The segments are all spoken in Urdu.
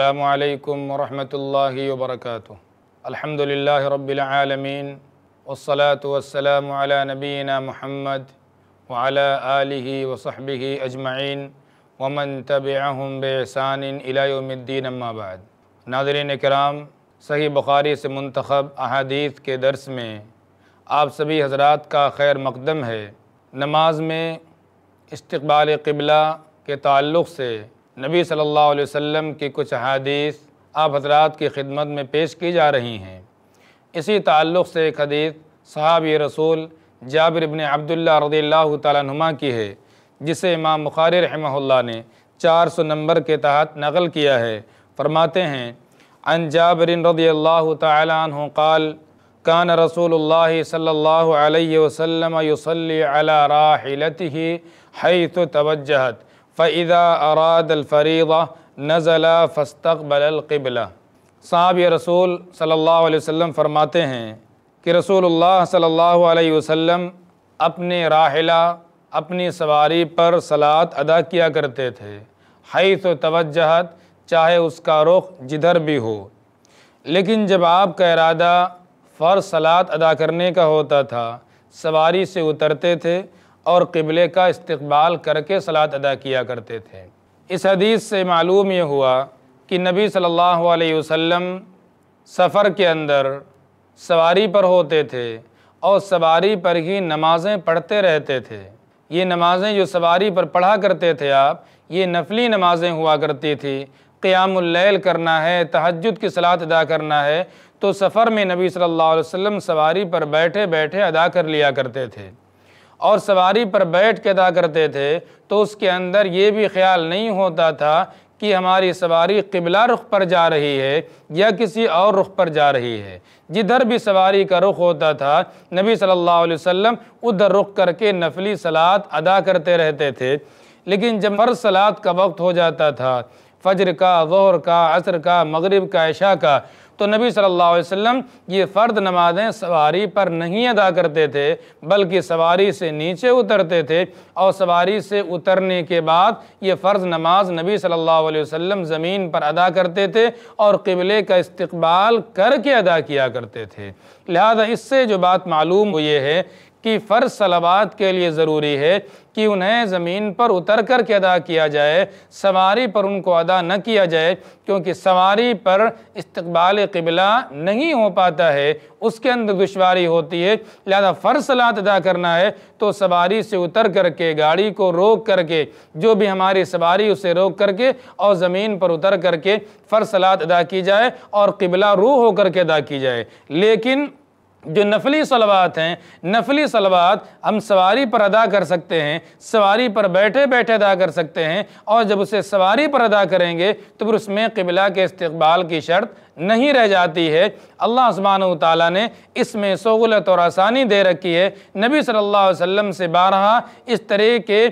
السلام علیکم ورحمۃ اللہ وبرکاتہ الحمد للہ رب العالمین والصلاة والسلام علی نبینا محمد وعلى آلہ وصحبہ اجمعین ومن تبعہم اہم بسان یوم الدین اما بعد ناظرین کرام صحیح بخاری سے منتخب احادیث کے درس میں آپ سبھی حضرات کا خیر مقدم ہے نماز میں استقبال قبلہ کے تعلق سے نبی صلی اللہ علیہ وسلم کی کچھ حدیث آپ حضرات کی خدمت میں پیش کی جا رہی ہیں اسی تعلق سے ایک حدیث صحابی رسول جابر ابن عبداللہ رضی اللہ تعالیٰ نما کی ہے جسے امام رحمہ اللہ نے چار سو نمبر کے تحت نقل کیا ہے فرماتے ہیں جابر رضی اللہ تعالیٰ قال کان رسول اللہ صلی اللہ علیہ وسلم یصلی علی حیث توجہت فَإِذَا اراد الْفَرِيضَةِ نزلہ فَاسْتَقْبَلَ الْقِبْلَةِ القبلہ صاحب رسول صلی اللہ علیہ وسلم فرماتے ہیں کہ رسول اللہ صلی اللہ علیہ وسلم اپنے راحلہ اپنی سواری پر سلاد ادا کیا کرتے تھے حیث و توجہت چاہے اس کا رخ جدھر بھی ہو لیکن جب آپ کا ارادہ فرض للاد ادا کرنے کا ہوتا تھا سواری سے اترتے تھے اور قبلے کا استقبال کر کے صلاح ادا کیا کرتے تھے اس حدیث سے معلوم یہ ہوا کہ نبی صلی اللہ علیہ وسلم سفر کے اندر سواری پر ہوتے تھے اور سواری پر ہی نمازیں پڑھتے رہتے تھے یہ نمازیں جو سواری پر پڑھا کرتے تھے آپ یہ نفلی نمازیں ہوا کرتی تھی قیام اللیل کرنا ہے تہجد کی صلاح ادا کرنا ہے تو سفر میں نبی صلی اللہ علیہ وسلم سواری پر بیٹھے بیٹھے ادا کر لیا کرتے تھے اور سواری پر بیٹھ کے ادا کرتے تھے تو اس کے اندر یہ بھی خیال نہیں ہوتا تھا کہ ہماری سواری قبلہ رخ پر جا رہی ہے یا کسی اور رخ پر جا رہی ہے جدھر بھی سواری کا رخ ہوتا تھا نبی صلی اللہ علیہ وسلم ادھر رخ کر کے نفلی سلاعت ادا کرتے رہتے تھے لیکن جب فرض سلاد کا وقت ہو جاتا تھا فجر کا ظہر کا عصر کا مغرب کا عشاء کا تو نبی صلی اللہ علیہ وسلم یہ فرد نمازیں سواری پر نہیں ادا کرتے تھے بلکہ سواری سے نیچے اترتے تھے اور سواری سے اترنے کے بعد یہ فرض نماز نبی صلی اللہ علیہ وسلم زمین پر ادا کرتے تھے اور قبلے کا استقبال کر کے ادا کیا کرتے تھے لہذا اس سے جو بات معلوم ہوئی ہے کہ فرض صلوات کے لیے ضروری ہے کہ انہیں زمین پر اتر کر کے ادا کیا جائے سواری پر ان کو ادا نہ کیا جائے کیونکہ سواری پر استقبال قبلہ نہیں ہو پاتا ہے اس کے اندر دشواری ہوتی ہے لہذا فرض صلات ادا کرنا ہے تو سواری سے اتر کر کے گاڑی کو روک کر کے جو بھی ہماری سواری اسے روک کر کے اور زمین پر اتر کر کے فرض صلات ادا کی جائے اور قبلہ روح ہو کر کے ادا کی جائے لیکن جو نفلی صلوات ہیں نفلی صلوات ہم سواری پر ادا کر سکتے ہیں سواری پر بیٹھے بیٹھے ادا کر سکتے ہیں اور جب اسے سواری پر ادا کریں گے تو پھر اس میں قبلہ کے استقبال کی شرط نہیں رہ جاتی ہے اللہ عثمان و تعالیٰ نے اس میں سہولت اور آسانی دے رکھی ہے نبی صلی اللہ علیہ وسلم سے بارہا اس طرح کے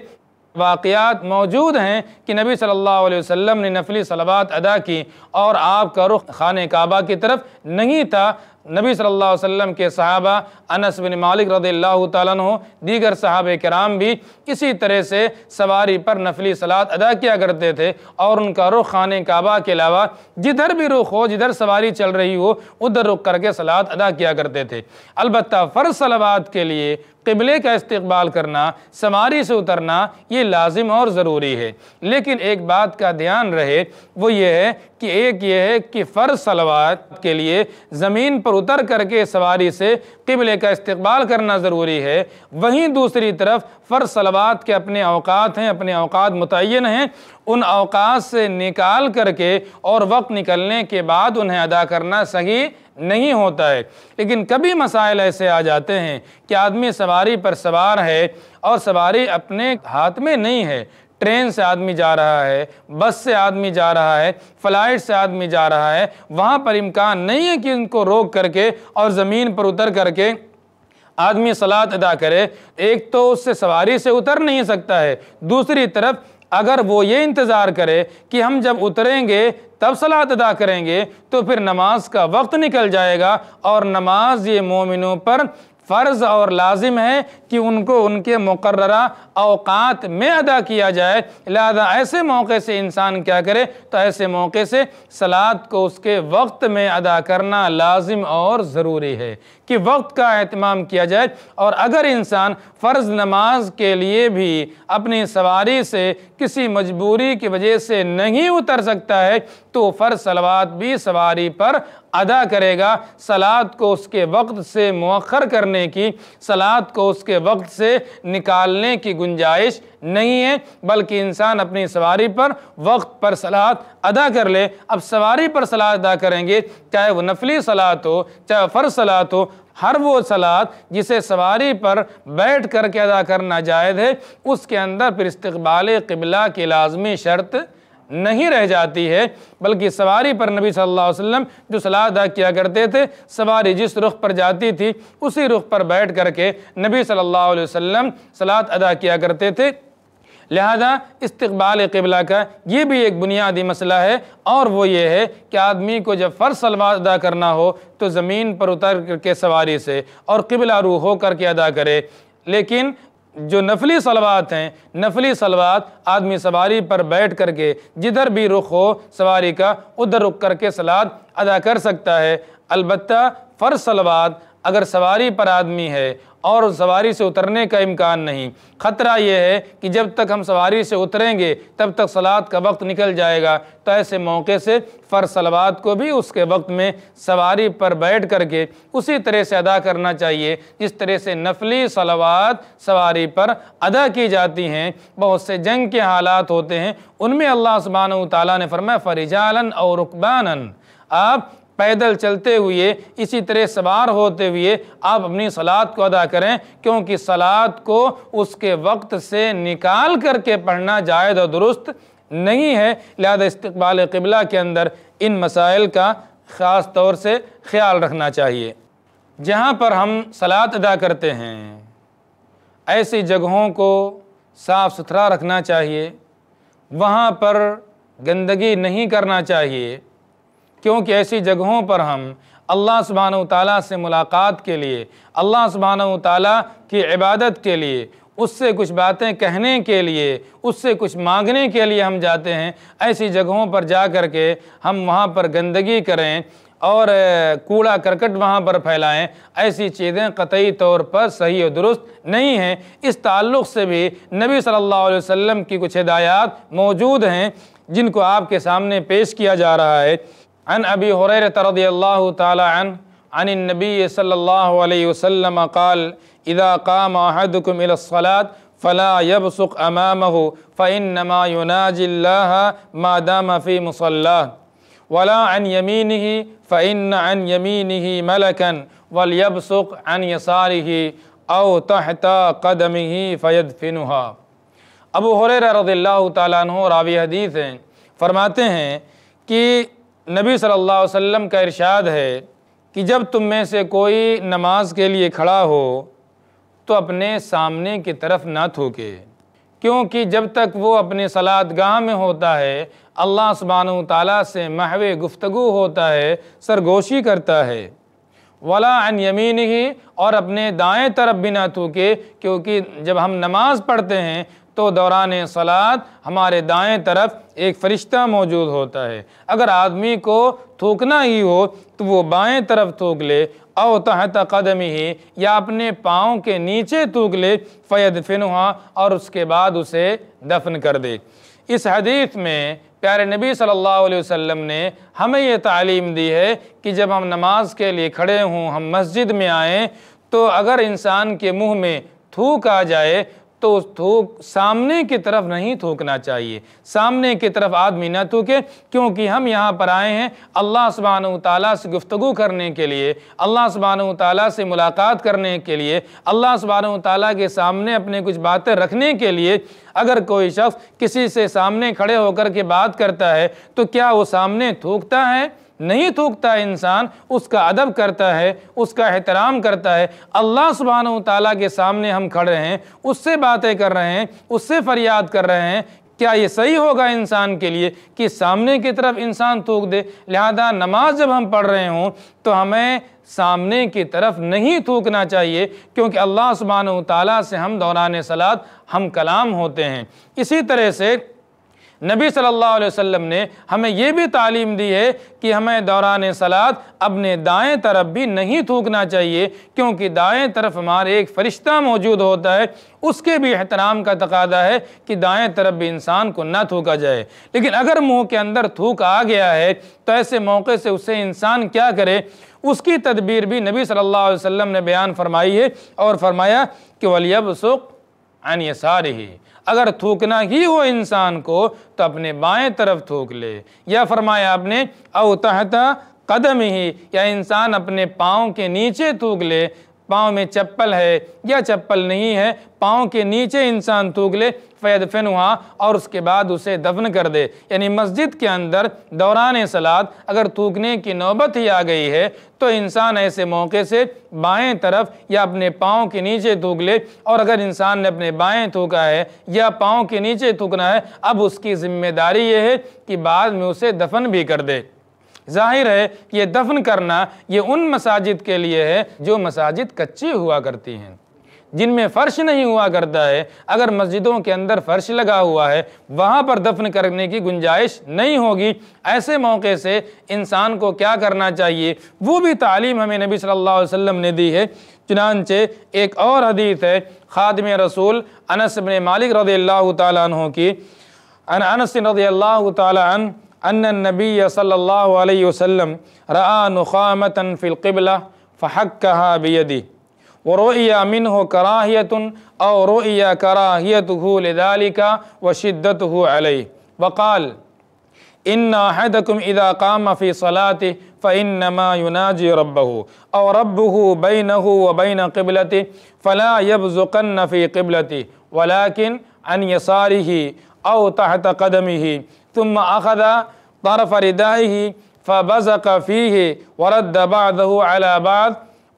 واقعات موجود ہیں کہ نبی صلی اللہ علیہ وسلم نے نفلی صلوات ادا کی اور آپ کا رخ خانہ کعبہ کی طرف نہیں تھا نبی صلی اللہ علیہ وسلم کے صحابہ انس بن مالک رضی اللہ تعالیٰ عنہ دیگر صحابہ کرام بھی اسی طرح سے سواری پر نفلی صلات ادا کیا کرتے تھے اور ان کا رخ خانے کعبہ کے علاوہ جدھر بھی رخ ہو جدھر سواری چل رہی ہو ادھر رخ کر کے صلات ادا کیا کرتے تھے البتہ فرض صلوات کے لیے قبلے کا استقبال کرنا سماری سے اترنا یہ لازم اور ضروری ہے لیکن ایک بات کا دھیان رہے وہ یہ ہے کہ ایک یہ ہے کہ فرض صلوات کے لیے زمین پر اتر کر کے سواری سے قبلے کا استقبال کرنا ضروری ہے وہیں دوسری طرف فرض صلوات کے اپنے اوقات ہیں اپنے اوقات متعین ہیں ان اوقات سے نکال کر کے اور وقت نکلنے کے بعد انہیں ادا کرنا صحیح نہیں ہوتا ہے لیکن کبھی مسائل ایسے آ جاتے ہیں کہ آدمی سواری پر سوار ہے اور سواری اپنے ہاتھ میں نہیں ہے ٹرین سے آدمی جا رہا ہے بس سے آدمی جا رہا ہے فلائٹ سے آدمی جا رہا ہے وہاں پر امکان نہیں ہے کہ ان کو روک کر کے اور زمین پر اتر کر کے آدمی سلاد ادا کرے ایک تو اس سے سواری سے اتر نہیں سکتا ہے دوسری طرف اگر وہ یہ انتظار کرے کہ ہم جب اتریں گے تب صلات ادا کریں گے تو پھر نماز کا وقت نکل جائے گا اور نماز یہ مومنوں پر فرض اور لازم ہے کہ ان کو ان کے مقررہ اوقات میں ادا کیا جائے لہذا ایسے موقع سے انسان کیا کرے تو ایسے موقع سے سلاد کو اس کے وقت میں ادا کرنا لازم اور ضروری ہے کہ وقت کا اہتمام کیا جائے اور اگر انسان فرض نماز کے لیے بھی اپنی سواری سے کسی مجبوری کی وجہ سے نہیں اتر سکتا ہے تو فر سلوات بھی سواری پر ادا کرے گا سلاد کو اس کے وقت سے مؤخر کرنے کی سلاد کو اس کے وقت سے نکالنے کی گنجائش نہیں ہے بلکہ انسان اپنی سواری پر وقت پر سلاد ادا کر لے اب سواری پر سلاد ادا کریں گے چاہے وہ نفلی سلاد ہو چاہے وہ فرض سلاد ہو ہر وہ سلاد جسے سواری پر بیٹھ کر کے ادا کرنا جائز ہے اس کے اندر پھر استقبال قبلہ کی لازمی شرط نہیں رہ جاتی ہے بلکہ سواری پر نبی صلی اللہ علیہ وسلم جو صلاح ادا کیا کرتے تھے سواری جس رخ پر جاتی تھی اسی رخ پر بیٹھ کر کے نبی صلی اللہ علیہ وسلم صلاح ادا کیا کرتے تھے لہذا استقبال قبلہ کا یہ بھی ایک بنیادی مسئلہ ہے اور وہ یہ ہے کہ آدمی کو جب فرض سلوات ادا کرنا ہو تو زمین پر اتر کر کے سواری سے اور قبلہ روح ہو کر کے ادا کرے لیکن جو نفلی صلوات ہیں نفلی صلوات آدمی سواری پر بیٹھ کر کے جدھر بھی رخ ہو سواری کا ادھر رخ کر کے سلاد ادا کر سکتا ہے البتہ فرض صلوات اگر سواری پر آدمی ہے اور سواری سے اترنے کا امکان نہیں خطرہ یہ ہے کہ جب تک ہم سواری سے اتریں گے تب تک صلات کا وقت نکل جائے گا تو ایسے موقع سے فر صلوات کو بھی اس کے وقت میں سواری پر بیٹھ کر کے اسی طرح سے ادا کرنا چاہیے جس طرح سے نفلی صلوات سواری پر ادا کی جاتی ہیں بہت سے جنگ کے حالات ہوتے ہیں ان میں اللہ سبحانہ و تعالیٰ نے فرمایا فرجا اور رقباً آپ پیدل چلتے ہوئے اسی طرح سوار ہوتے ہوئے آپ اپنی صلاة کو ادا کریں کیونکہ صلاة کو اس کے وقت سے نکال کر کے پڑھنا جائید اور درست نہیں ہے لہذا استقبال قبلہ کے اندر ان مسائل کا خاص طور سے خیال رکھنا چاہیے جہاں پر ہم صلاة ادا کرتے ہیں ایسی جگہوں کو صاف ستھرا رکھنا چاہیے وہاں پر گندگی نہیں کرنا چاہیے کیونکہ ایسی جگہوں پر ہم اللہ سبحانہ وتعالی سے ملاقات کے لیے اللہ سبحانہ وتعالی کی عبادت کے لیے اس سے کچھ باتیں کہنے کے لیے اس سے کچھ مانگنے کے لیے ہم جاتے ہیں ایسی جگہوں پر جا کر کے ہم وہاں پر گندگی کریں اور کوڑا کرکٹ وہاں پر پھیلائیں ایسی چیزیں قطعی طور پر صحیح و درست نہیں ہیں اس تعلق سے بھی نبی صلی اللہ علیہ وسلم کی کچھ ہدایات موجود ہیں جن کو آپ کے سامنے پیش کیا جا رہا ہے عن ابی حریرت رضی اللہ تعالی عن عن النبی صلی اللہ علیہ وسلم قال اذا قام احدكم الى الصلاة فلا يبسق امامه فانما يناجي اللہ ما دام في مصلاه ولا عن يمينه فان عن يمينه ملكا وليبسق عن يساره او تحت قدمه فيدفنها ابو حریرہ رضی اللہ تعالیٰ عنہ راوی حدیث ہیں فرماتے ہیں کہ نبی صلی اللہ علیہ وسلم کا ارشاد ہے کہ جب تم میں سے کوئی نماز کے لیے کھڑا ہو تو اپنے سامنے کی طرف نہ تھوکے کیونکہ جب تک وہ اپنے سلاد گاہ میں ہوتا ہے اللہ سبحانہ و تعالیٰ سے محو گفتگو ہوتا ہے سرگوشی کرتا ہے یمین ہی اور اپنے دائیں طرف بھی نہ تھوکے کیونکہ جب ہم نماز پڑھتے ہیں تو دوران صلات ہمارے دائیں طرف ایک فرشتہ موجود ہوتا ہے اگر آدمی کو تھوکنا ہی ہو تو وہ بائیں طرف تھوک لے او تحت قدمی ہی یا اپنے پاؤں کے نیچے تھوک لے فید فنوا اور اس کے بعد اسے دفن کر دے اس حدیث میں پیارے نبی صلی اللہ علیہ وسلم نے ہمیں یہ تعلیم دی ہے کہ جب ہم نماز کے لیے کھڑے ہوں ہم مسجد میں آئیں تو اگر انسان کے منہ میں تھوک آ جائے تو اس تھوک سامنے کی طرف نہیں تھوکنا چاہیے سامنے کی طرف آدمی نہ تھوکے کیونکہ ہم یہاں پر آئے ہیں اللہ سبحانہ وتعالی سے گفتگو کرنے کے لیے اللہ سبحانہ وتعالی سے ملاقات کرنے کے لیے اللہ سبحانہ وتعالی کے سامنے اپنے کچھ باتیں رکھنے کے لیے اگر کوئی شخص کسی سے سامنے کھڑے ہو کر کے بات کرتا ہے تو کیا وہ سامنے تھوکتا ہے نہیں تھوکتا انسان اس کا ادب کرتا ہے اس کا احترام کرتا ہے اللہ سبحانہ و تعالیٰ کے سامنے ہم کھڑ رہے ہیں اس سے باتیں کر رہے ہیں اس سے فریاد کر رہے ہیں کیا یہ صحیح ہوگا انسان کے لیے کہ سامنے کی طرف انسان تھوک دے لہذا نماز جب ہم پڑھ رہے ہوں تو ہمیں سامنے کی طرف نہیں تھوکنا چاہیے کیونکہ اللہ سبحانہ و تعالیٰ سے ہم دوران سلاد ہم کلام ہوتے ہیں اسی طرح سے نبی صلی اللہ علیہ وسلم نے ہمیں یہ بھی تعلیم دی ہے کہ ہمیں دوران سلاد اپنے دائیں طرف بھی نہیں تھوکنا چاہیے کیونکہ دائیں طرف ہمارے ایک فرشتہ موجود ہوتا ہے اس کے بھی احترام کا تقاضہ ہے کہ دائیں طرف بھی انسان کو نہ تھوکا جائے لیکن اگر منہ کے اندر تھوک آ گیا ہے تو ایسے موقع سے اسے انسان کیا کرے اس کی تدبیر بھی نبی صلی اللہ علیہ وسلم نے بیان فرمائی ہے اور فرمایا کہ ولیب سکھ آنیہ سار ہی اگر تھوکنا ہی ہو انسان کو تو اپنے بائیں طرف تھوک لے یا فرمایا آپ نے او تحت قدم ہی یا انسان اپنے پاؤں کے نیچے تھوک لے پاؤں میں چپل ہے یا چپل نہیں ہے پاؤں کے نیچے انسان تھوک لے فید فن اور اس کے بعد اسے دفن کر دے یعنی مسجد کے اندر دوران سلاد اگر تھوکنے کی نوبت ہی آ گئی ہے تو انسان ایسے موقع سے بائیں طرف یا اپنے پاؤں کے نیچے تھوک لے اور اگر انسان نے اپنے بائیں تھوکا ہے یا پاؤں کے نیچے تھوکنا ہے اب اس کی ذمہ داری یہ ہے کہ بعد میں اسے دفن بھی کر دے ظاہر ہے یہ دفن کرنا یہ ان مساجد کے لیے ہے جو مساجد کچی ہوا کرتی ہیں جن میں فرش نہیں ہوا کرتا ہے اگر مسجدوں کے اندر فرش لگا ہوا ہے وہاں پر دفن کرنے کی گنجائش نہیں ہوگی ایسے موقع سے انسان کو کیا کرنا چاہیے وہ بھی تعلیم ہمیں نبی صلی اللہ علیہ وسلم نے دی ہے چنانچہ ایک اور حدیث ہے خادم رسول انس بن مالک رضی اللہ تعالیٰ عنہ کی انس رضی اللہ تعالیٰ عنہ ان نبی صلی اللہ علیہ وسلم رعا نقام فی القبلا فحقی بیدی رویہ منہ کراہیت او اور کراہیتہ لذالک وشدتہ علیہ وقال ان احدکم اذا قام فی ہو او رب ہو بہ نُ و بین قبلتی فلا یب ذکن فی قبلتی ولاکن انساری ہی اوتحت قدم ثم طرف ردائه فبزق فيه ورد بعضه على بعض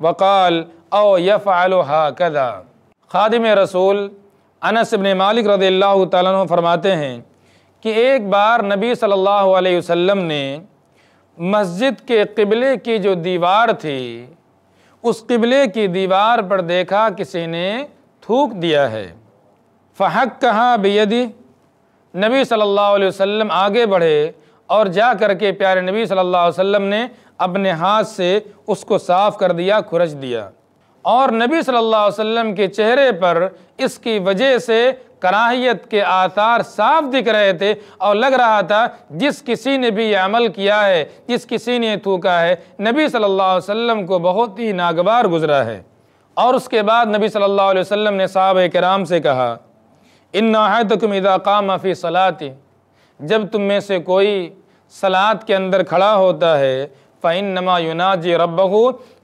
وقال او يفعل هكذا خادم رسول انس بن مالک رضی اللہ تعالیٰ عنہ فرماتے ہیں کہ ایک بار نبی صلی اللہ علیہ وسلم نے مسجد کے قبلے کی جو دیوار تھی اس قبلے کی دیوار پر دیکھا کسی نے تھوک دیا ہے فحق کہا بیدی نبی صلی اللہ علیہ وسلم آگے بڑھے اور جا کر کے پیارے نبی صلی اللہ علیہ وسلم نے اپنے ہاتھ سے اس کو صاف کر دیا کھرچ دیا اور نبی صلی اللہ علیہ وسلم کے چہرے پر اس کی وجہ سے کراہیت کے آثار صاف دکھ رہے تھے اور لگ رہا تھا جس کسی نے بھی یہ عمل کیا ہے جس کسی نے تھوکا ہے نبی صلی اللہ علیہ وسلم کو بہت ہی ناگوار گزرا ہے اور اس کے بعد نبی صلی اللہ علیہ وسلم نے صحابہ کرام سے کہا انا ہے تو کم ادا کا جب تم میں سے کوئی سلاد کے اندر کھڑا ہوتا ہے فعن نما یوناجی رب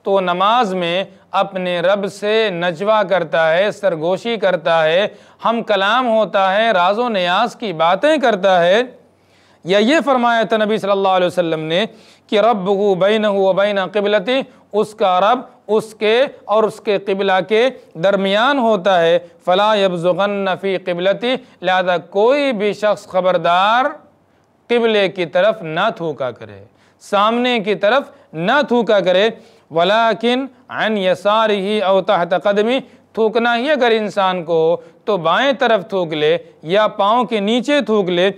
تو نماز میں اپنے رب سے نجوا کرتا ہے سرگوشی کرتا ہے ہم کلام ہوتا ہے راز و نیاز کی باتیں کرتا ہے یا یہ فرمایا تھا نبی صلی اللہ علیہ وسلم نے کہ رب بہ ہو بہن ہو بین قبلتی اس کا رب اس کے اور اس کے قبلہ کے درمیان ہوتا ہے فلا یبزغن فی قبلتی لہذا کوئی بھی شخص خبردار قبلے کی طرف نہ تھوکا کرے سامنے کی طرف نہ تھوکا کرے ولیکن عن یساری ہی تحت قدمی تھوکنا ہی اگر انسان کو تو بائیں طرف تھوک لے یا پاؤں کے نیچے تھوک لے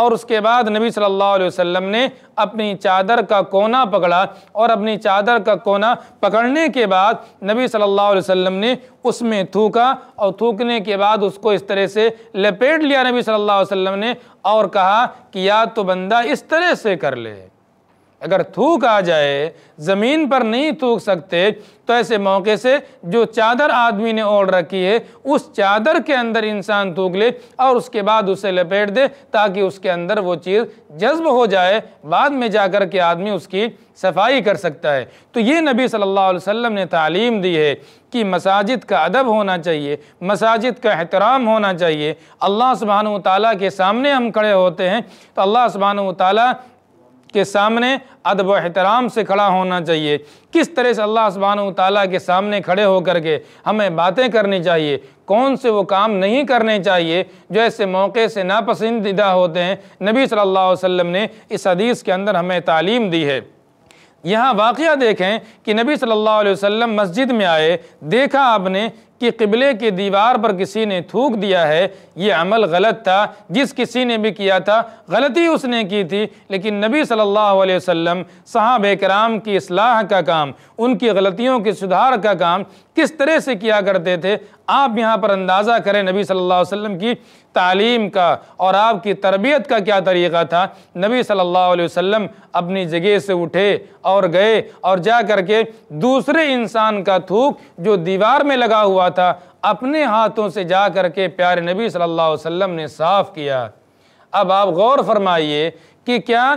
اور اس کے بعد نبی صلی اللہ علیہ وسلم نے اپنی چادر کا کونا پکڑا اور اپنی چادر کا کونا پکڑنے کے بعد نبی صلی اللہ علیہ وسلم نے اس میں تھوکا اور تھوکنے کے بعد اس کو اس طرح سے لپیٹ لیا نبی صلی اللہ علیہ وسلم نے اور کہا کہ یا تو بندہ اس طرح سے کر لے اگر تھوک آ جائے زمین پر نہیں تھوک سکتے تو ایسے موقع سے جو چادر آدمی نے اوڑھ رکھی ہے اس چادر کے اندر انسان تھوک لے اور اس کے بعد اسے لپیٹ دے تاکہ اس کے اندر وہ چیز جذب ہو جائے بعد میں جا کر کے آدمی اس کی صفائی کر سکتا ہے تو یہ نبی صلی اللہ علیہ وسلم نے تعلیم دی ہے کہ مساجد کا ادب ہونا چاہیے مساجد کا احترام ہونا چاہیے اللہ سبحانہ وتعالی کے سامنے ہم کھڑے ہوتے ہیں تو اللہ سبحانہ وتعالی کے سامنے ادب و احترام سے کھڑا ہونا چاہیے کس طرح سے اللہ سبحانہ وتعالی کے سامنے کھڑے ہو کر کے ہمیں باتیں کرنی چاہیے کون سے وہ کام نہیں کرنے چاہیے جو ایسے موقع سے ناپسندیدہ ہوتے ہیں نبی صلی اللہ علیہ وسلم نے اس حدیث کے اندر ہمیں تعلیم دی ہے یہاں واقعہ دیکھیں کہ نبی صلی اللہ علیہ وسلم مسجد میں آئے دیکھا آپ نے کہ قبلے کے دیوار پر کسی نے تھوک دیا ہے یہ عمل غلط تھا جس کسی نے بھی کیا تھا غلطی اس نے کی تھی لیکن نبی صلی اللہ علیہ وسلم صحابہ کرام کی اصلاح کا کام ان کی غلطیوں کے سدھار کا کام کس طرح سے کیا کرتے تھے آپ یہاں پر اندازہ کریں نبی صلی اللہ علیہ وسلم کی تعلیم کا اور آپ کی تربیت کا کیا طریقہ تھا نبی صلی اللہ علیہ وسلم اپنی جگہ سے اٹھے اور گئے اور جا کر کے دوسرے انسان کا تھوک جو دیوار میں لگا ہوا تھا اپنے ہاتھوں سے جا کر کے پیارے نبی صلی اللہ علیہ وسلم نے صاف کیا اب آپ غور فرمائیے کہ کیا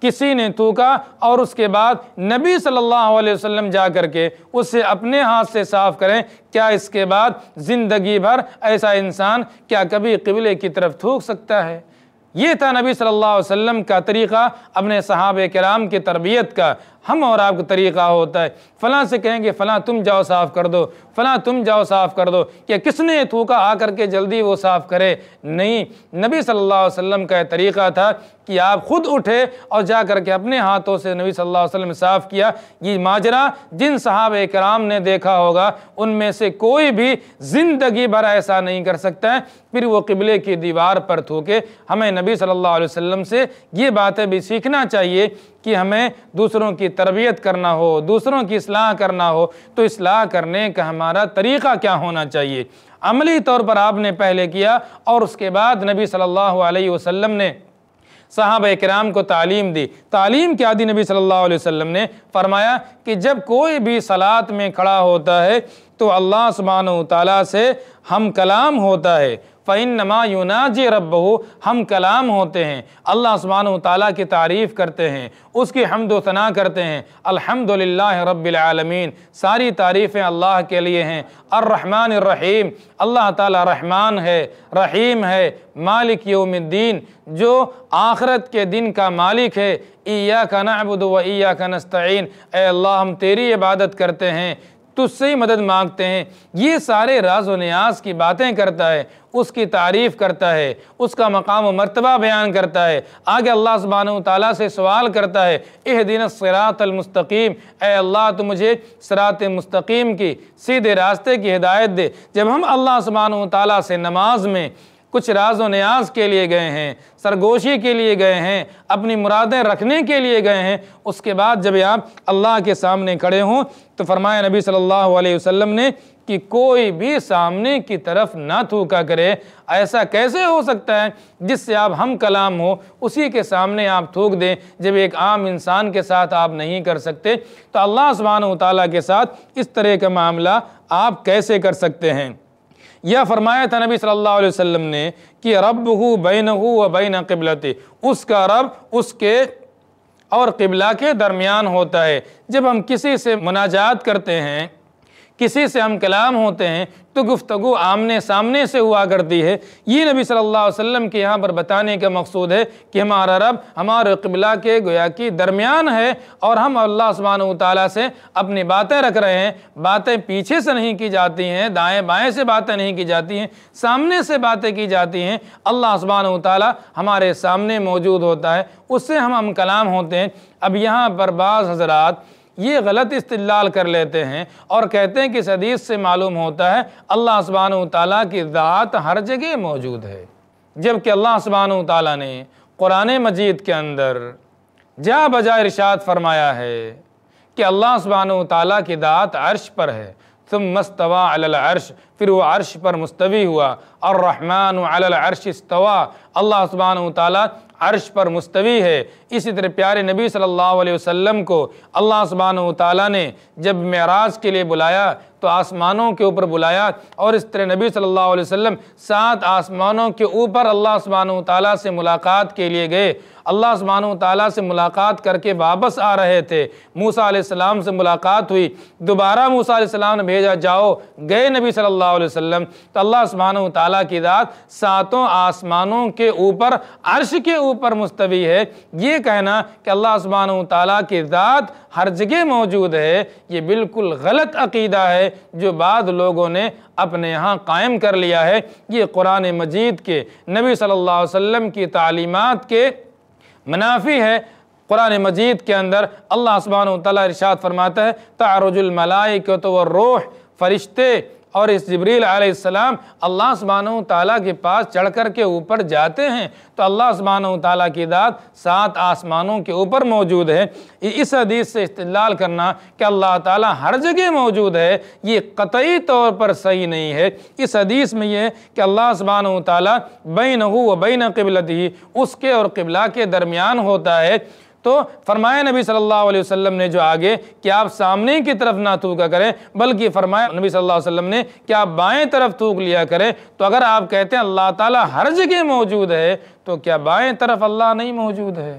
کسی نے توکا اور اس کے بعد نبی صلی اللہ علیہ وسلم جا کر کے اسے اپنے ہاتھ سے صاف کریں کیا اس کے بعد زندگی بھر ایسا انسان کیا کبھی قبلے کی طرف تھوک سکتا ہے یہ تھا نبی صلی اللہ علیہ وسلم کا طریقہ اپنے صحابہ کرام کی تربیت کا ہم اور آپ کا طریقہ ہوتا ہے فلاں سے کہیں گے فلاں تم جاؤ صاف کر دو فلاں تم جاؤ صاف کر دو کہ کس نے تھوکا آ کر کے جلدی وہ صاف کرے نہیں نبی صلی اللہ علیہ وسلم کا یہ طریقہ تھا کہ آپ خود اٹھے اور جا کر کے اپنے ہاتھوں سے نبی صلی اللہ علیہ وسلم صاف کیا یہ ماجرہ جن صحابہ کرام نے دیکھا ہوگا ان میں سے کوئی بھی زندگی بھر ایسا نہیں کر سکتا ہے پھر وہ قبلے کی دیوار پر تھوکے ہمیں نبی صلی اللہ علیہ وسلم سے یہ باتیں بھی سیکھنا چاہیے کہ ہمیں دوسروں کی تربیت کرنا ہو دوسروں کی اصلاح کرنا ہو تو اصلاح کرنے کا ہمارا طریقہ کیا ہونا چاہیے عملی طور پر آپ نے پہلے کیا اور اس کے بعد نبی صلی اللہ علیہ وسلم نے صحابہ کرام کو تعلیم دی تعلیم کے دی نبی صلی اللہ علیہ وسلم نے فرمایا کہ جب کوئی بھی سلاد میں کھڑا ہوتا ہے تو اللہ سبحانہ و تعالیٰ سے ہم کلام ہوتا ہے فَإِنَّمَا يُنَاجِ رَبَّهُ ہم کلام ہوتے ہیں اللہ سبحانہ وتعالی تعالیٰ کی تعریف کرتے ہیں اس کی حمد و ثنا کرتے ہیں الحمد رب العالمین ساری تعریفیں اللہ کے لیے ہیں الرحمن الرحیم اللہ تعالیٰ رحمان ہے رحیم ہے مالک یوم الدین جو آخرت کے دن کا مالک ہے ایاک نعبد و ایاک نستعین اے اللہ ہم تیری عبادت کرتے ہیں تجھ سے ہی مدد مانگتے ہیں یہ سارے راز و نیاز کی باتیں کرتا ہے اس کی تعریف کرتا ہے اس کا مقام و مرتبہ بیان کرتا ہے آگے اللہ سبحانہ و تعالیٰ سے سوال کرتا ہے اہ الصراط المستقیم اے اللہ تو مجھے صراط مستقیم کی سیدھے راستے کی ہدایت دے جب ہم اللہ سبحانہ و تعالیٰ سے نماز میں کچھ راز و نیاز کے لیے گئے ہیں سرگوشی کے لیے گئے ہیں اپنی مرادیں رکھنے کے لیے گئے ہیں اس کے بعد جب آپ اللہ کے سامنے کھڑے ہوں تو فرمایا نبی صلی اللہ علیہ وسلم نے کہ کوئی بھی سامنے کی طرف نہ تھوکا کرے ایسا کیسے ہو سکتا ہے جس سے آپ ہم کلام ہو اسی کے سامنے آپ تھوک دیں جب ایک عام انسان کے ساتھ آپ نہیں کر سکتے تو اللہ سبحانہ و تعالیٰ کے ساتھ اس طرح کا معاملہ آپ کیسے کر سکتے ہیں یا فرمایا تھا نبی صلی اللہ علیہ وسلم نے کہ رب ہو بین ہو و بین قبلت اس کا رب اس کے اور قبلہ کے درمیان ہوتا ہے جب ہم کسی سے مناجات کرتے ہیں کسی سے ہم کلام ہوتے ہیں تو گفتگو آمنے سامنے سے ہوا کرتی ہے یہ نبی صلی اللہ علیہ وسلم کے یہاں پر بتانے کا مقصود ہے کہ ہمارا رب ہمارے قبلہ کے گویا کی درمیان ہے اور ہم اللہ سبحانہ وتعالی سے اپنی باتیں رکھ رہے ہیں باتیں پیچھے سے نہیں کی جاتی ہیں دائیں بائیں سے باتیں نہیں کی جاتی ہیں سامنے سے باتیں کی جاتی ہیں اللہ سبحانہ وتعالی ہمارے سامنے موجود ہوتا ہے اس سے ہم ہم کلام ہوتے ہیں اب یہاں پر بعض حضرات یہ غلط استدلال کر لیتے ہیں اور کہتے ہیں کہ اس حدیث سے معلوم ہوتا ہے اللہ سبحانہ و تعالیٰ کی ذات ہر جگہ موجود ہے جبکہ اللہ سبحانہ تعالیٰ نے قرآن مجید کے اندر جا بجا ارشاد فرمایا ہے کہ اللہ و تعالیٰ کی ذات عرش پر ہے ثم مستوا علی العرش پھر وہ عرش پر مستوی ہوا الرحمن علی العرش استوا اللہ سبحانہ وتعالی عرش پر مستوی ہے اسی طرح پیارے نبی صلی اللہ علیہ وسلم کو اللہ سبحانہ وتعالی نے جب معراج کے لیے بلایا تو آسمانوں کے اوپر بلایا اور اس طرح نبی صلی اللہ علیہ وسلم سات آسمانوں کے اوپر اللہ سبحانہ وتعالی سے ملاقات کے لیے گئے اللہ سبحانہ وتعالی سے ملاقات کر کے واپس آ رہے تھے موسیٰ علیہ السلام سے ملاقات ہوئی دوبارہ موسیٰ علیہ السلام نے بھیجا جاؤ گئے نبی صلی اللہ اللہ علیہ وسلم تو اللہ سبحانہ و تعالیٰ کی ذات ساتوں آسمانوں کے اوپر عرش کے اوپر مستوی ہے یہ کہنا کہ اللہ سبحانہ و تعالیٰ کی ذات ہر جگہ موجود ہے یہ بالکل غلط عقیدہ ہے جو بعض لوگوں نے اپنے ہاں قائم کر لیا ہے یہ قرآن مجید کے نبی صلی اللہ علیہ وسلم کی تعلیمات کے منافی ہے قرآن مجید کے اندر اللہ سبحانہ تعالیٰ ارشاد فرماتا ہے تعرج الملائکت والروح فرشتے اور اس جبریل علیہ السلام اللہ سبحانہ وتعالی تعالیٰ کے پاس چڑھ کر کے اوپر جاتے ہیں تو اللہ سبحانہ وتعالی تعالیٰ کی ذات سات آسمانوں کے اوپر موجود ہے اس حدیث سے استدلال کرنا کہ اللہ تعالیٰ ہر جگہ موجود ہے یہ قطعی طور پر صحیح نہیں ہے اس حدیث میں یہ کہ اللہ سبحانہ وتعالی تعالیٰ بین و بین قبلتی ہی اس کے اور قبلہ کے درمیان ہوتا ہے تو فرمایا نبی صلی اللہ علیہ وسلم نے جو آگے کہ آپ سامنے کی طرف نہ تھوکا کریں بلکہ فرمایا نبی صلی اللہ علیہ وسلم نے کہ آپ بائیں طرف تھوک لیا کریں تو اگر آپ کہتے ہیں اللہ تعالیٰ ہر جگہ موجود ہے تو کیا بائیں طرف اللہ نہیں موجود ہے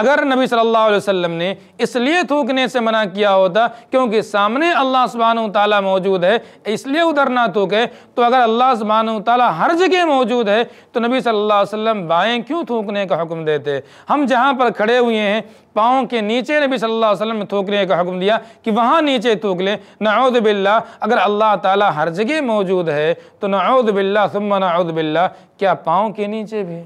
اگر نبی صلی اللہ علیہ وسلم نے اس لیے تھوکنے سے منع کیا ہوتا کیونکہ سامنے اللہ سبحانہ وتعالی موجود ہے اس لیے ادھر نہ تھوکے تو اگر اللہ سبحانہ وتعالی ہر جگہ موجود ہے تو نبی صلی اللہ علیہ وسلم بائیں کیوں تھوکنے کا حکم دیتے ہم جہاں پر کھڑے ہوئے ہیں پاؤں کے نیچے نبی صلی اللہ علیہ وسلم نے تھوکنے کا حکم دیا کہ وہاں نیچے تھوک لیں نعوذ باللہ اگر اللہ تعالی ہر جگہ موجود ہے تو نعوذ باللہ ثم نعوذ باللہ کیا پاؤں کے نیچے بھی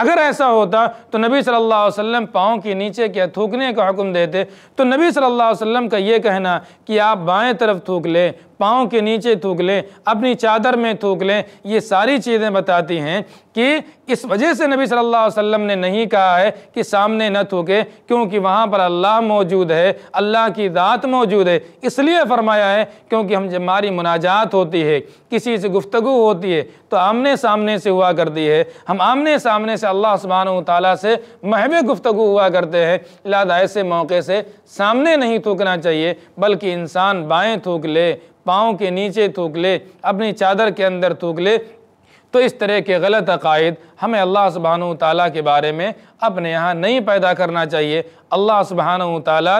اگر ایسا ہوتا تو نبی صلی اللہ علیہ وسلم پاؤں کے نیچے کیا تھوکنے کا حکم دیتے تو نبی صلی اللہ علیہ وسلم کا یہ کہنا کہ آپ بائیں طرف تھوک لیں پاؤں کے نیچے تھوک لیں اپنی چادر میں تھوک لیں یہ ساری چیزیں بتاتی ہیں کہ اس وجہ سے نبی صلی اللہ علیہ وسلم نے نہیں کہا ہے کہ سامنے نہ تھوکے کیونکہ وہاں پر اللہ موجود ہے اللہ کی ذات موجود ہے اس لیے فرمایا ہے کیونکہ ہم جب ہماری مناجات ہوتی ہے کسی سے گفتگو ہوتی ہے تو آمنے سامنے سے ہوا کر دی ہے ہم آمنے سامنے سے اللہ سبحانہ تعالیٰ سے محب گفتگو ہوا کرتے ہیں لہٰذا ایسے موقع سے سامنے نہیں تھوکنا چاہیے بلکہ انسان بائیں تھوک لے پاؤں کے نیچے تھوک لے اپنی چادر کے اندر تھوک لے تو اس طرح کے غلط عقائد ہمیں اللہ سبحانہ و تعالیٰ کے بارے میں اپنے یہاں نہیں پیدا کرنا چاہیے اللہ سبحانہ و تعالیٰ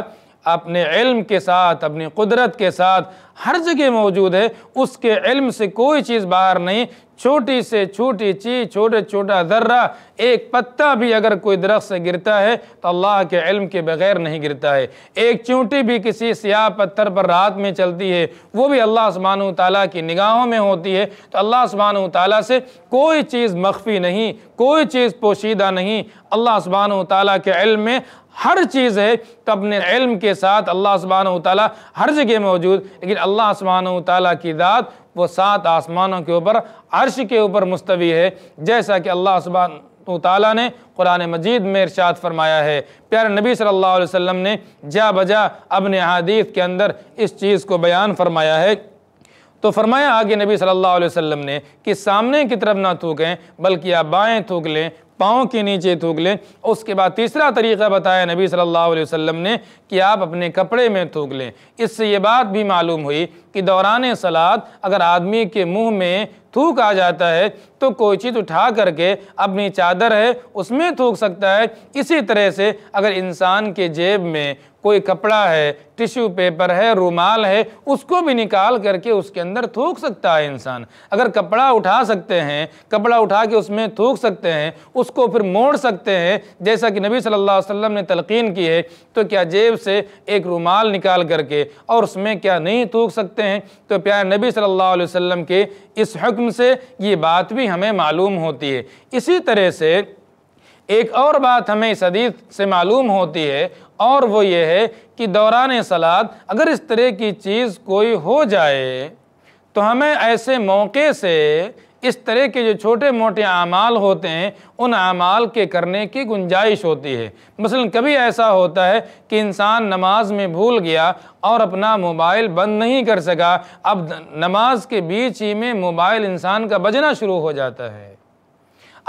اپنے علم کے ساتھ اپنی قدرت کے ساتھ ہر جگہ موجود ہے اس کے علم سے کوئی چیز باہر نہیں چھوٹی سے چھوٹی چیز چھوٹے چھوٹا ذرہ ایک پتہ بھی اگر کوئی درخت سے گرتا ہے تو اللہ کے علم کے بغیر نہیں گرتا ہے ایک چونٹی بھی کسی سیاہ پتھر پر رات میں چلتی ہے وہ بھی اللہ سبحانہ وتعالی تعالیٰ کی نگاہوں میں ہوتی ہے تو اللہ سبحانہ وتعالی تعالیٰ سے کوئی چیز مخفی نہیں کوئی چیز پوشیدہ نہیں اللہ سبحانہ تعالیٰ کے علم میں ہر چیز ہے تو اپنے علم کے ساتھ اللہ سبحانہ وتعالی ہر جگہ موجود لیکن اللہ سبحانہ وتعالی کی ذات وہ سات آسمانوں کے اوپر عرش کے اوپر مستوی ہے جیسا کہ اللہ سبحانہ وتعالی تعالیٰ نے قرآن مجید میں ارشاد فرمایا ہے پیارے نبی صلی اللہ علیہ وسلم نے جا بجا اپنے حدیث کے اندر اس چیز کو بیان فرمایا ہے تو فرمایا آگے نبی صلی اللہ علیہ وسلم نے کہ سامنے کی طرف نہ تھوکیں بلکہ آپ بائیں تھوک لیں پاؤں کے نیچے تھوک لیں اس کے بعد تیسرا طریقہ بتایا نبی صلی اللہ علیہ وسلم نے کہ آپ اپنے کپڑے میں تھوک لیں اس سے یہ بات بھی معلوم ہوئی کہ دوران سلاد اگر آدمی کے منہ میں تھوک آ جاتا ہے تو کوئی چیز اٹھا کر کے اپنی چادر ہے اس میں تھوک سکتا ہے اسی طرح سے اگر انسان کے جیب میں کوئی کپڑا ہے ٹیشو پیپر ہے رومال ہے اس کو بھی نکال کر کے اس کے اندر تھوک سکتا ہے انسان اگر کپڑا اٹھا سکتے ہیں کپڑا اٹھا کے اس میں تھوک سکتے ہیں اس کو پھر موڑ سکتے ہیں جیسا کہ نبی صلی اللہ علیہ وسلم نے تلقین کی ہے تو کیا جیب سے ایک رومال نکال کر کے اور اس میں کیا نہیں تھوک سکتے ہیں تو پیارے نبی صلی اللہ علیہ وسلم کے اس حکم سے یہ بات بھی ہمیں معلوم ہوتی ہے اسی طرح سے ایک اور بات ہمیں اس حدیث سے معلوم ہوتی ہے اور وہ یہ ہے کہ دوران سلاد اگر اس طرح کی چیز کوئی ہو جائے تو ہمیں ایسے موقع سے اس طرح کے جو چھوٹے موٹے اعمال ہوتے ہیں ان اعمال کے کرنے کی گنجائش ہوتی ہے مثلا کبھی ایسا ہوتا ہے کہ انسان نماز میں بھول گیا اور اپنا موبائل بند نہیں کر سکا اب نماز کے بیچ ہی میں موبائل انسان کا بجنا شروع ہو جاتا ہے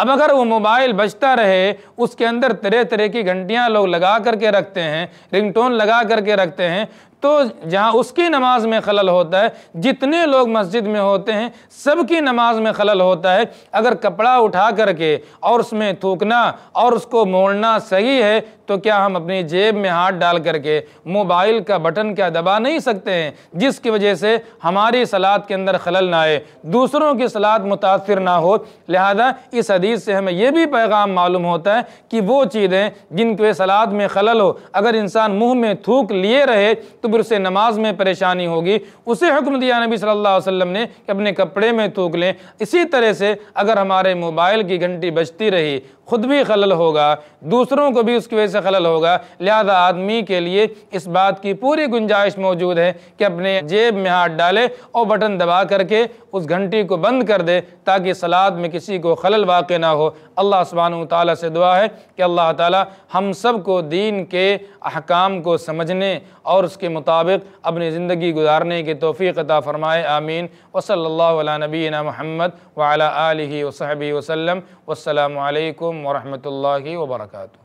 اب اگر وہ موبائل بچتا رہے اس کے اندر طرح طرح کی گھنٹیاں لوگ لگا کر کے رکھتے ہیں رنگ ٹون لگا کر کے رکھتے ہیں تو جہاں اس کی نماز میں خلل ہوتا ہے جتنے لوگ مسجد میں ہوتے ہیں سب کی نماز میں خلل ہوتا ہے اگر کپڑا اٹھا کر کے اور اس میں تھوکنا اور اس کو موڑنا صحیح ہے تو کیا ہم اپنی جیب میں ہاتھ ڈال کر کے موبائل کا بٹن کیا دبا نہیں سکتے ہیں جس کی وجہ سے ہماری سلاد کے اندر خلل نہ آئے دوسروں کی صلاح متاثر نہ ہو لہذا اس حدیث سے ہمیں یہ بھی پیغام معلوم ہوتا ہے کہ وہ چیزیں جن کے سلاد میں خلل ہو اگر انسان منہ میں تھوک لیے رہے تو پھر اسے نماز میں پریشانی ہوگی اسے حکم دیا نبی صلی اللہ علیہ وسلم نے کہ اپنے کپڑے میں تھوک لیں اسی طرح سے اگر ہمارے موبائل کی گھنٹی بجتی رہی خود بھی خلل ہوگا دوسروں کو بھی اس کی وجہ سے خلل ہوگا لہذا آدمی کے لیے اس بات کی پوری گنجائش موجود ہے کہ اپنے جیب میں ہاتھ ڈالے اور بٹن دبا کر کے اس گھنٹی کو بند کر دے تاکہ سلاد میں کسی کو خلل واقع نہ ہو اللہ سبحانہ و تعالیٰ سے دعا ہے کہ اللہ تعالیٰ ہم سب کو دین کے احکام کو سمجھنے اور اس کے مطابق اپنی زندگی گزارنے کی توفیق عطا فرمائے آمین وصل اللہ علیہ نبینا محمد ولا آلہ وصحبہ وسلم والسلام علیکم ورحمت اللہ وبرکاتہ